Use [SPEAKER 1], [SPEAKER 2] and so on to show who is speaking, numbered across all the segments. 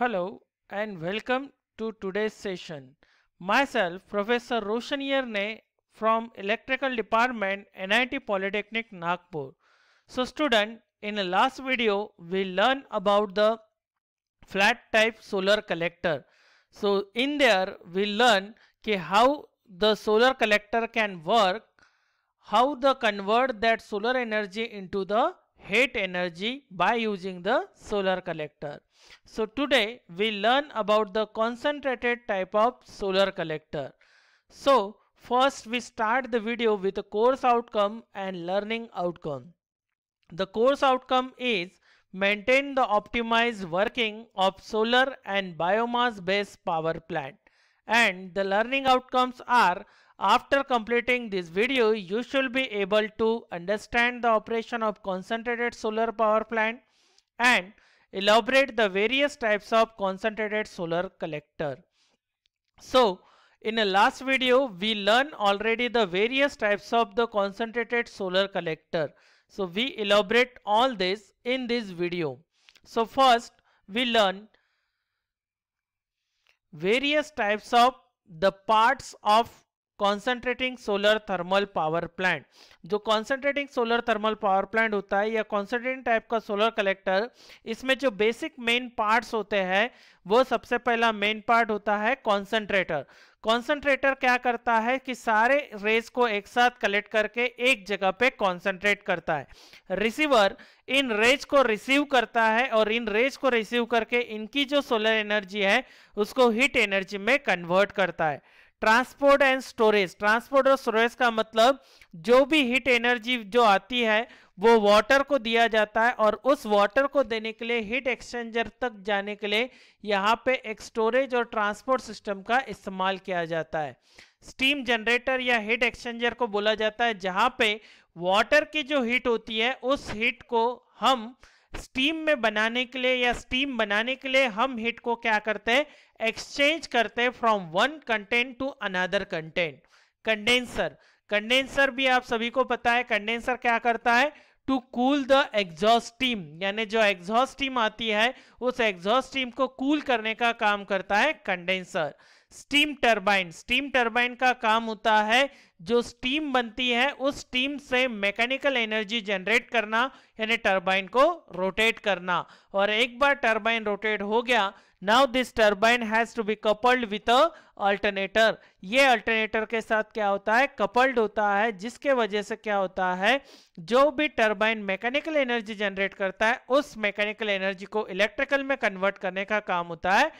[SPEAKER 1] Hello and welcome to today's session. Myself Professor Roshan Yerne from Electrical Department NIT Polytechnic Nagpur. So student in the last video we learn about the flat type solar collector. So in there we learn ke how the solar collector can work, how the convert that solar energy into the heat energy by using the solar collector. So today we learn about the concentrated type of solar collector. So first we start the video with a course outcome and learning outcome. The course outcome is maintain the optimized working of solar and biomass based power plant and the learning outcomes are after completing this video, you should be able to understand the operation of concentrated solar power plant and elaborate the various types of concentrated solar collector. So, in the last video, we learned already the various types of the concentrated solar collector. So, we elaborate all this in this video. So, first we learn various types of the parts of concentrating solar thermal power plant जो concentrating solar thermal power plant होता है या concentrating type का solar collector इसमें जो basic main parts होते हैं वो सबसे पहला मेन पार्ट होता है कॉन्सेंट्रेटर कॉन्सेंट्रेटर क्या करता है कि सारे रेस को एक साथ कलेक्ट करके एक जगह पे कॉन्सेंट्रेट करता है रिसीवर इन रेज को रिसीव करता है और इन रेज को रिसीव करके इनकी जो सोलर एनर्जी है उसको हीट एनर्जी में कन्वर्ट करता है ट्रांसपोर्ट एंड स्टोरेज ट्रांसपोर्ट और स्टोरेज का मतलब जो भी हीट एनर्जी जो आती है वो वाटर को दिया जाता है और उस वाटर को देने के लिए हीट एक्सचेंजर तक जाने के लिए यहाँ पे एक स्टोरेज और ट्रांसपोर्ट सिस्टम का इस्तेमाल किया जाता है स्टीम जनरेटर या हीट एक्सचेंजर को बोला जाता है जहाँ पे वाटर की जो हीट होती है उस हीट को हम स्टीम में बनाने के लिए या स्टीम बनाने के लिए हम हीट को क्या करते हैं एक्सचेंज करते हैं from one content to another content condenser condenser भी आप सभी को पता है कंडेंसर क्या करता है to cool the exhaust steam यानी जो एग्जॉस्ट टीम आती है उस एग्जॉस्ट टीम को कूल cool करने का काम करता है condenser steam turbine steam turbine का काम होता है जो स्टीम बनती है उस स्टीम से मैकेनिकल एनर्जी जनरेट करना यानी टरबाइन को रोटेट करना और एक बार टरबाइन रोटेट हो गया now this turbine has to be coupled with a alternator ये अल्टरनेटर के साथ क्या होता है कपल्ड होता है जिसके वजह से क्या होता है जो भी टर्बाइन मैकेनिकल एनर्जी जनरेट करता है उस मैकेनिकल एनर्जी को इलेक्ट्रिकल में कन्वर्ट करने का काम होता है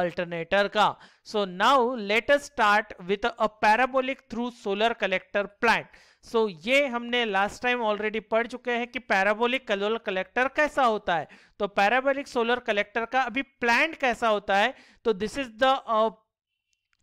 [SPEAKER 1] अल्टरनेटर का so now let us start with a parabolic through solar collector plant so so, ये हमने लास्ट टाइम ऑलरेडी पढ़ चुके हैं कि पैराबोलिक सोलर कलेक्टर कैसा होता है तो पैराबोलिक सोलर कलेक्टर का अभी प्लांट कैसा होता है तो this is the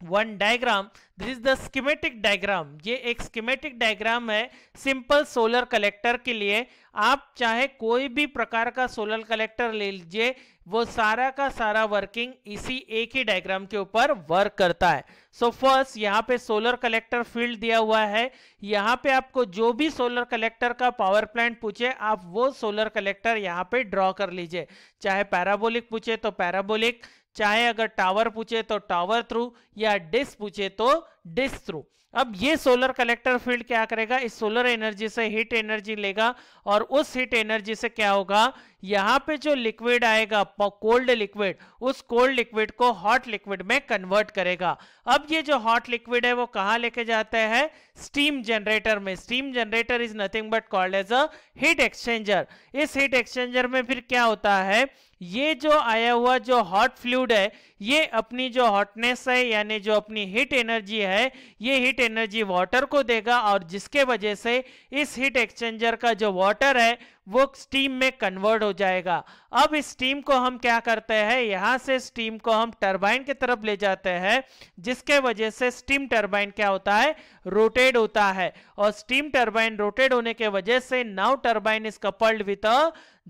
[SPEAKER 1] one diagram this is the schematic diagram ये एक स्कीमेटिक डायग्राम है सिंपल सोलर कलेक्टर के लिए आप चाहे कोई भी प्रकार का सोलर कलेक्टर ले लीजिए वो सारा का सारा वर्किंग इसी एक ही डायग्राम के ऊपर वर्क करता है सो फर्स्ट यहाँ पे सोलर कलेक्टर फील्ड दिया हुआ है यहाँ पे आपको जो भी सोलर कलेक्टर का पावर प्लांट पूछे आप वो सोलर कलेक्टर यहाँ पे ड्रॉ कर लीजिए चाहे पैराबोलिक पूछे तो पैराबोलिक चाहे अगर टावर पूछे तो टावर थ्रू या डिस्क पूछे तो डिस्क थ्रू अब ये सोलर कलेक्टर फील्ड क्या करेगा इस सोलर एनर्जी से हीट एनर्जी लेगा और उस हीट एनर्जी से क्या होगा यहाँ पे जो लिक्विड आएगा कोल्ड लिक्विड उस कोल्ड लिक्विड को हॉट लिक्विड में कन्वर्ट करेगा अब ये जो हॉट लिक्विड है वो कहां लेके जाता है स्टीम जनरेटर में steam generator is nothing but called as a heat exchanger इस हीट एक्सचेंजर में फिर क्या होता है ये जो आया हुआ जो हॉट फ्लूड है ये अपनी जो हॉटनेस है यानी जो अपनी हीट एनर्जी है ये हीट एनर्जी वाटर को देगा और जिसके वजह से इस हीट एक्सचेंजर का जो वाटर है वो स्टीम में कन्वर्ट हो जाएगा अब इस स्टीम को हम क्या करते हैं यहाँ से स्टीम को हम टरबाइन की तरफ ले जाते हैं जिसके वजह से स्टीम टरबाइन क्या होता है रोटेट होता है और स्टीम टरबाइन रोटेट होने के वजह से now turbine is coupled with a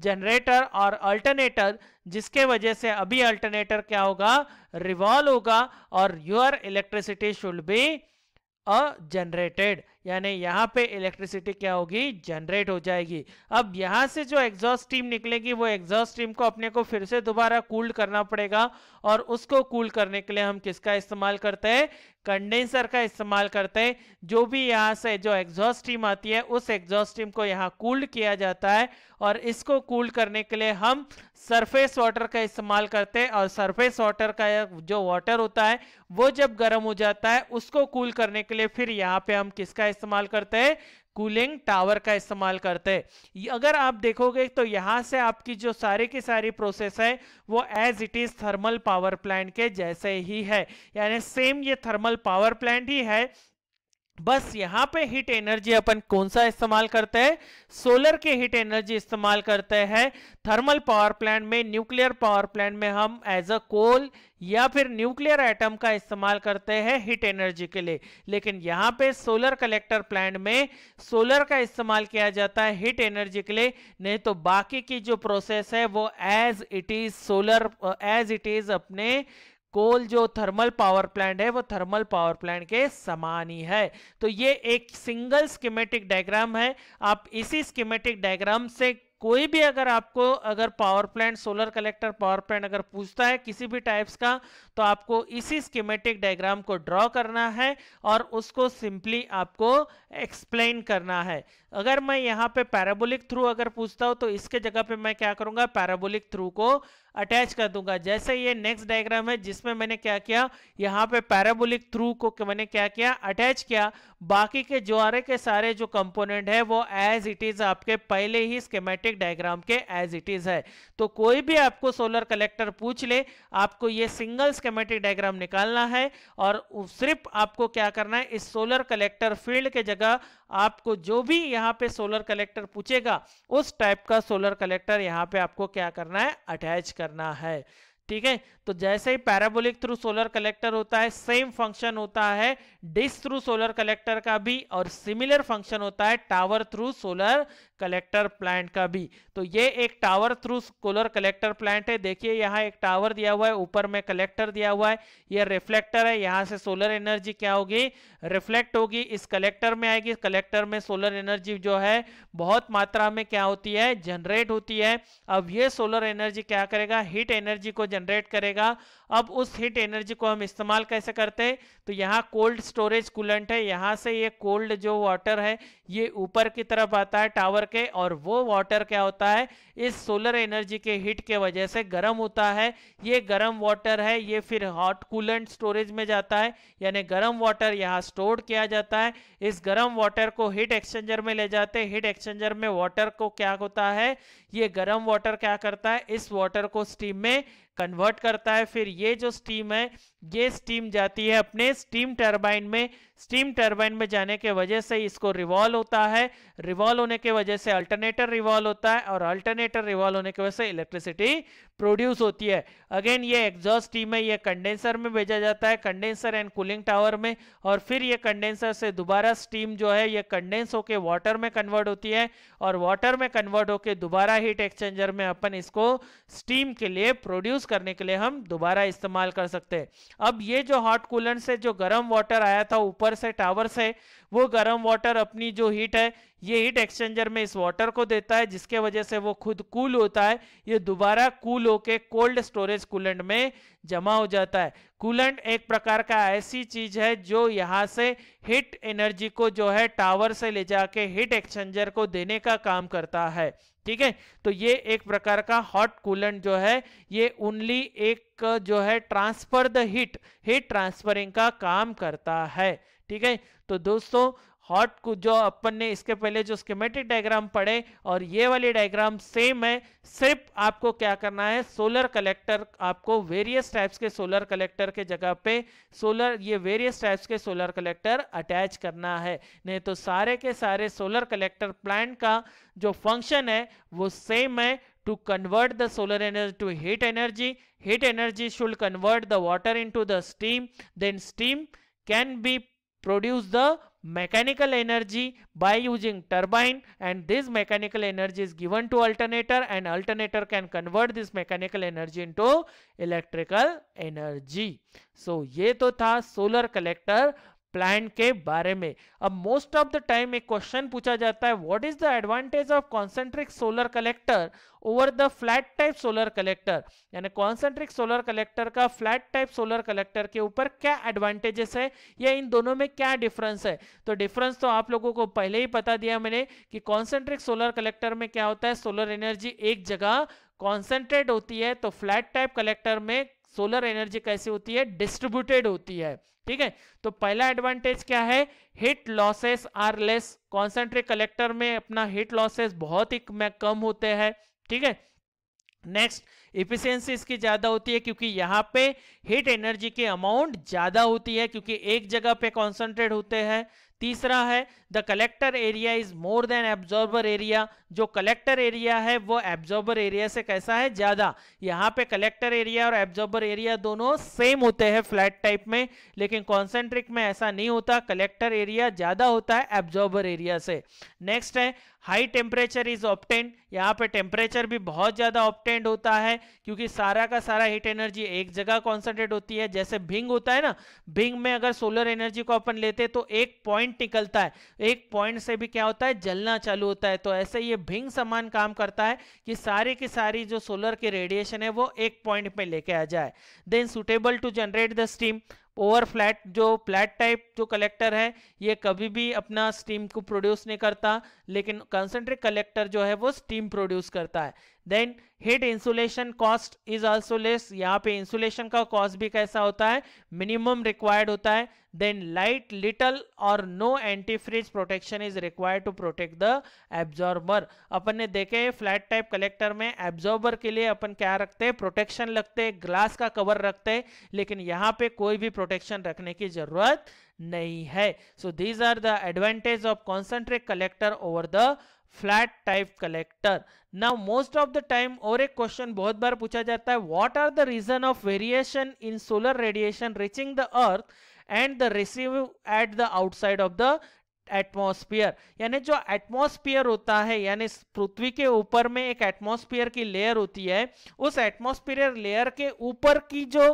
[SPEAKER 1] generator और अल्टरनेटर जिसके वजह से अभी अल्टरनेटर क्या होगा रिवॉल्व होगा और your electricity should be a generated यानी यहाँ पे इलेक्ट्रिसिटी क्या होगी जनरेट हो जाएगी अब यहाँ से जो एग्जॉस्ट स्टीम निकलेगी वो एग्जॉस्ट स्टीम को अपने को फिर से दोबारा कूल्ड करना पड़ेगा और उसको कूल करने के लिए हम किसका इस्तेमाल करते हैं कंडेंसर का इस्तेमाल करते हैं जो भी यहाँ से जो एग्जॉस्ट स्टीम आती है उस एग्जॉस्ट स्टीम को यहाँ कूल्ड किया जाता है और इसको कूल्ड करने के लिए हम सरफेस वाटर का इस्तेमाल करते हैं और सरफेस वाटर का जो वाटर होता है वो जब गर्म हो जाता है उसको कूल करने के लिए फिर यहाँ पे हम किसका इस्तेमाल करते हैं कूलिंग टावर का इस्तेमाल करते हैं अगर आप देखोगे तो यहाँ से आपकी जो सारी की सारी प्रोसेस है वो as it is thermal power plant के जैसे ही है यानी सेम ये थर्मल पावर प्लांट ही है बस यहां पे हीट एनर्जी अपन कौन सा इस्तेमाल करते हैं सोलर के हीट एनर्जी इस्तेमाल करते हैं थर्मल पावर प्लांट में न्यूक्लियर पावर प्लांट में हम एज अ कोल या फिर न्यूक्लियर एटम का इस्तेमाल करते हैं हीट एनर्जी के लिए लेकिन यहाँ पे सोलर कलेक्टर प्लांट में सोलर का इस्तेमाल किया जाता है हीट एनर्जी के लिए नहीं तो बाकी की जो प्रोसेस है वो as it is solar as it is अपने कोल जो थर्मल पावर प्लांट है वो थर्मल पावर प्लांट के समान ही है तो ये एक सिंगल स्कीमेटिक डायग्राम है आप इसी स्कीमेटिक डायग्राम से कोई भी अगर आपको अगर power plant solar collector power plant अगर पूछता है किसी भी टाइप्स का तो आपको इसी स्कीमेटिक डायग्राम को ड्रॉ करना है और उसको सिंपली आपको एक्सप्लेन करना है अगर मैं यहाँ पे पैराबोलिक थ्रू अगर पूछता हूँ तो इसके जगह पे मैं क्या करूँगा पैराबोलिक थ्रू को अटैच कर दूंगा जैसे ये नेक्स्ट डायग्राम है जिसमें मैंने क्या किया यहाँ पे पैराबोलिक थ्रू को मैंने क्या किया अटैच किया बाकी के जो आरे के सारे जो कंपोनेंट है वो एज इट इज आपके पहले ही स्केमेटिक डायग्राम के एज इट इज है तो कोई भी आपको सोलर कलेक्टर पूछ ले आपको ये सिंगल स्केमेटिक डायग्राम निकालना है और सिर्फ आपको क्या करना है इस सोलर कलेक्टर फील्ड के जगह आपको जो भी यहाँ पे सोलर कलेक्टर पूछेगा उस टाइप का सोलर कलेक्टर यहाँ पे आपको क्या करना है अटैच करना है ठीक है तो जैसे ही पैराबोलिक थ्रू सोलर कलेक्टर होता है सेम फंक्शन होता है डिस थ्रू सोलर कलेक्टर का भी और सिमिलर फंक्शन होता है tower through solar collector plant का भी तो ये एक tower through solar collector plant है देखिए यहाँ एक टावर दिया हुआ है ऊपर में कलेक्टर दिया हुआ है ये रिफ्लेक्टर है यहाँ से सोलर एनर्जी क्या होगी रिफ्लेक्ट होगी इस कलेक्टर में आएगी कलेक्टर में सोलर एनर्जी जो है बहुत मात्रा में क्या होती है जनरेट होती है अब ये सोलर एनर्जी क्या करेगा हीट एनर्जी को जनरेट करेगा अब उस हीट एनर्जी को हम इस्तेमाल कैसे करते हैं तो यहाँ कोल्ड स्टोरेज कूलेंट है यहाँ से ये कोल्ड जो वाटर है ये ऊपर की तरफ आता है टावर के और वो वाटर क्या होता है इस सोलर एनर्जी के हीट के वजह से गर्म होता है ये गर्म वाटर है ये फिर हॉट कूलेंट स्टोरेज में जाता है यानी गर्म वाटर यहाँ स्टोर किया जाता है इस गर्म वाटर को हीट एक्सचेंजर में ले जाते हैं हीट एक्सचेंजर में वाटर को क्या होता है ये गर्म वाटर क्या करता है इस वाटर को स्टीम में कन्वर्ट करता है फिर ये जो स्टीम है ये स्टीम जाती है अपने स्टीम टरबाइन में स्टीम टरबाइन में जाने के वजह से इसको रिवॉल्व होता है रिवॉल्व होने के वजह से अल्टरनेटर रिवॉल्व होता है और अल्टरनेटर रिवॉल्व होने की वजह से इलेक्ट्रिसिटी प्रोड्यूस होती है अगेन ये एग्जॉस्ट स्टीम है ये कंडेंसर में भेजा जाता है कंडेंसर एंड कूलिंग टावर में और फिर ये कंडेंसर से दोबारा स्टीम जो है ये कंडेंस होकर वाटर में कन्वर्ट होती है और वाटर में कन्वर्ट होकर दोबारा हीट एक्सचेंजर में अपन इसको स्टीम के लिए प्रोड्यूस करने के लिए हम दोबारा इस्तेमाल कर सकते हैं अब ये जो हॉट कूलर से जो गर्म वाटर आया था ऊपर से टावर से वो गर्म वाटर अपनी जो हीट है ये हीट एक्सचेंजर में इस वाटर को देता है जिसके वजह से वो खुद कूल होता है ये दोबारा कूल होके कोल्ड स्टोरेज कूलेंट में जमा हो जाता है कूलेंट एक प्रकार का ऐसी चीज है जो यहाँ से हीट एनर्जी को जो है टावर से ले जाके हीट एक्सचेंजर को देने का काम करता है ठीक है तो ये एक प्रकार का हॉट कूलेंट जो है ये ओनली एक जो है transfer the heat heat transferring का काम करता है ठीक है तो दोस्तों हॉट को जो अपन ने इसके पहले जो स्केमेटिक डायग्राम पढ़े और ये वाले डायग्राम सेम है सिर्फ आपको क्या करना है सोलर कलेक्टर आपको वेरियस टाइप्स के सोलर कलेक्टर के जगह पे सोलर ये वेरियस टाइप्स के सोलर कलेक्टर अटैच करना है नहीं तो सारे के सारे सोलर कलेक्टर प्लांट का जो फंक्शन है वो सेम है to convert the solar energy to heat energy heat energy should convert the water in the steam then steam can be produce the mechanical energy by using turbine and this mechanical energy is given to alternator and alternator can convert this mechanical energy into electrical energy so ye to tha solar collector plan के बारे में अब most of the time एक question पूछा जाता है what is the advantage of concentric solar collector over the flat type solar collector यानी concentric solar collector का फ्लैट टाइप सोलर कलेक्टर के ऊपर क्या एडवांटेजेस है या इन दोनों में क्या डिफरेंस है तो डिफरेंस तो आप लोगों को पहले ही पता दिया मैंने कि कॉन्सेंट्रिक सोलर कलेक्टर में क्या होता है सोलर एनर्जी एक जगह कॉन्सेंट्रेट होती है तो फ्लैट टाइप कलेक्टर में सोलर एनर्जी कैसे होती है डिस्ट्रीब्यूटेड होती है ठीक है तो पहला एडवांटेज क्या है heat losses are less concentrate collector में अपना हिट लॉसेस बहुत ही कम होते हैं ठीक है नेक्स्ट इफिशियंसी इसकी ज़्यादा होती है क्योंकि यहाँ पे हिट एनर्जी के अमाउंट ज़्यादा होती है क्योंकि एक जगह पे कॉन्सेंट्रेट होते हैं तीसरा है the collector area is more than absorber area जो कलेक्टर एरिया है वो एब्जॉर्बर एरिया से कैसा है ज्यादा यहाँ पे कलेक्टर एरिया और एब्जॉर्बर एरिया दोनों सेम होते हैं फ्लैट टाइप में लेकिन कॉन्सेंट्रिक में ऐसा नहीं होता कलेक्टर एरिया ज्यादा होता है एब्जॉर्बर एरिया से नेक्स्ट है हाई टेम्परेचर इज ऑप्टेंड यहाँ पे टेम्परेचर भी बहुत ज़्यादा ऑप्टेंड होता है क्योंकि सारा का सारा हीट एनर्जी एक जगह कॉन्सेंट्रेट होती है जैसे भिंग होता है ना भिंग में अगर सोलर एनर्जी को अपन लेते तो एक पॉइंट निकलता है एक पॉइंट से भी क्या होता है जलना चालू होता है तो ऐसे ये भिंग समान काम करता है कि सारी की सारी जो सोलर के रेडिएशन है वो एक पॉइंट में लेके आ जाए then suitable to generate the steam over flat जो फ्लैट टाइप जो कलेक्टर है ये कभी भी अपना स्टीम को प्रोड्यूस नहीं करता लेकिन कंसनट्रेट कलेक्टर जो है वो स्टीम प्रोड्यूस करता है then heat insulation cost is also less यहाँ पे इंसुलेशन का कॉस्ट भी कैसा होता है मिनिमम रिक्वायर्ड होता है देन लाइट लिटल और no anti freeze protection is required to protect the absorber अपन ने देखे फ्लैट टाइप कलेक्टर में एब्जॉर्बर के लिए अपन क्या रखते हैं प्रोटेक्शन लगते हैं ग्लास का कवर रखते हैं लेकिन यहाँ पे कोई भी प्रोटेक्शन रखने की जरूरत नहीं है so these are the advantage of concentrate collector over the flat type collector now most of the time और एक क्वेश्चन बहुत बार पूछा जाता है what are the reason of variation in solar radiation reaching the earth and the receive at the outside of the atmosphere यानी जो atmosphere होता है यानी पृथ्वी के ऊपर में एक एटमॉस्फियर की लेयर होती है उस एटमॉस्फियर लेयर के ऊपर की जो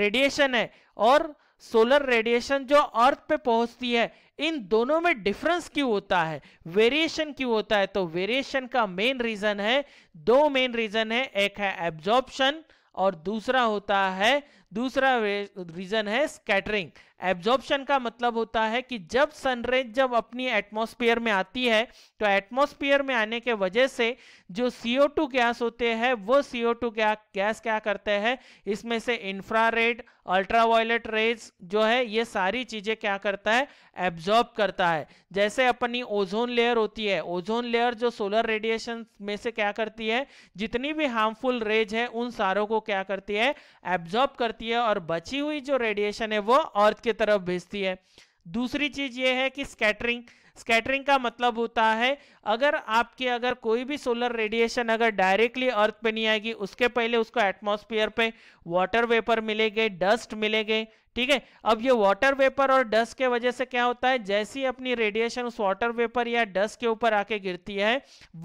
[SPEAKER 1] रेडिएशन है और सोलर रेडिएशन जो अर्थ पे पहुंचती है इन दोनों में डिफरेंस क्यों होता है वेरिएशन क्यों होता है तो वेरिएशन का मेन रीजन है दो मेन रीजन है एक है एब्जॉर्प्शन और दूसरा होता है दूसरा रीजन है स्कैटरिंग एब्जॉर्प्शन का मतलब होता है कि जब सनरेज जब अपनी एटमॉस्फेयर में आती है तो एटमॉस्फेयर में आने के वजह से जो CO2 गैस होते हैं वो CO2 क्या गैस क्या करते हैं इसमें से इंफ्रारेड अल्ट्रावायलेट रेज जो है ये सारी चीजें क्या करता है एब्जॉर्ब करता है जैसे अपनी ओजोन लेयर होती है ओजोन लेयर जो सोलर रेडिएशन में से क्या करती है जितनी भी हार्मफुल रेज है उन सारों को क्या करती है एब्जॉर्ब करती करती है और बची हुई जो रेडिएशन है वो अर्थ की तरफ भेजती है दूसरी चीज ये है कि स्कैटरिंग स्कैटरिंग का मतलब होता है अगर आपके अगर कोई भी सोलर रेडिएशन अगर डायरेक्टली अर्थ पे नहीं आएगी उसके पहले उसको एटमॉस्फेयर पे वाटर वेपर मिलेंगे डस्ट मिलेंगे ठीक है अब ये वाटर वेपर और डस्ट के वजह से क्या होता है जैसी अपनी रेडिएशन उस वाटर वेपर या डस्ट के ऊपर आके गिरती है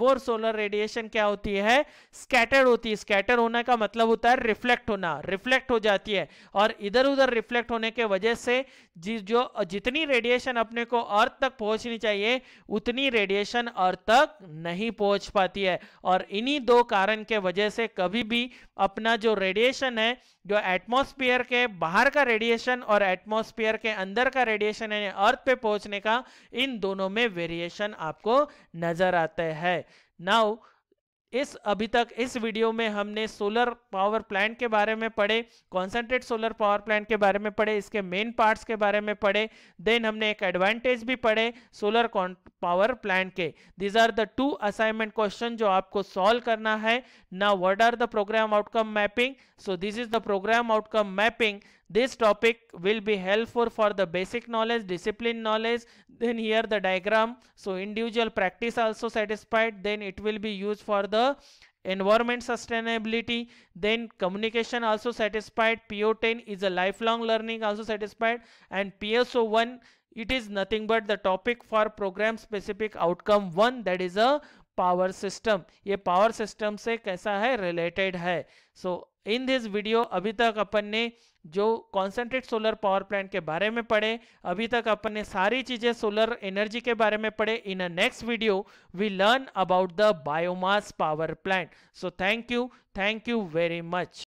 [SPEAKER 1] वो सोलर रेडिएशन क्या होती है स्कैटर्ड होती है स्कैटर होने का मतलब होता है रिफ्लेक्ट होना रिफ्लेक्ट हो जाती है और इधर उधर रिफ्लेक्ट होने के वजह से जिस जो जितनी रेडिएशन अपने को अर्थ तक पहुंचनी चाहिए उतनी रेडिएशन अर्थ तक नहीं पहुंच पाती है और इन्हीं दो कारण के वजह से कभी भी अपना जो रेडिएशन है जो एटमॉस्फेयर के बाहर का रेडिएशन और एटमॉस्फेयर के अंदर का रेडिएशन यानी अर्थ पे पहुंचने का इन दोनों में वेरिएशन आपको नजर आता है नाउ इस अभी तक इस वीडियो में हमने सोलर पावर प्लांट के बारे में पढ़े कॉन्सेंट्रेट सोलर पावर प्लांट के बारे में पढ़े इसके मेन पार्ट्स के बारे में पढ़े देन हमने एक एडवांटेज भी पढ़े सोलर पावर प्लांट के these are the two assignment question जो आपको सॉल्व करना है ना what are the program outcome mapping so this is the program outcome mapping This topic will be helpful for the basic knowledge, discipline knowledge. Then here the diagram. So individual practice also satisfied. Then it will be used for the environment sustainability. Then communication also satisfied. PO10 is a lifelong learning also satisfied. And PSO1 it is nothing but the topic for program specific outcome one that is a power system ये power system से कैसा है related है so in this video अभी तक अपन ने जो concentrate solar power plant के बारे में पढ़े अभी तक अपन ने सारी चीज़ें सोलर एनर्जी के बारे में पढ़े in a next video we learn about the biomass power plant so thank you thank you very much